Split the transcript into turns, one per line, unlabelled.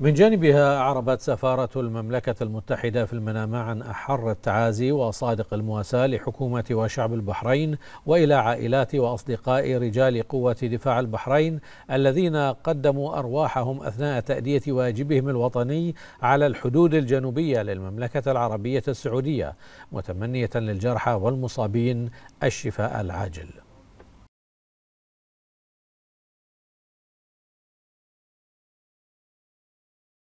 من جانبها أعربت سفارة المملكة المتحدة في المنامة عن أحر التعازي وصادق المواساة لحكومة وشعب البحرين وإلى عائلات وأصدقاء رجال قوة دفاع البحرين الذين قدموا أرواحهم أثناء تأدية واجبهم الوطني على الحدود الجنوبية للمملكة العربية السعودية متمنية للجرحى والمصابين الشفاء
العاجل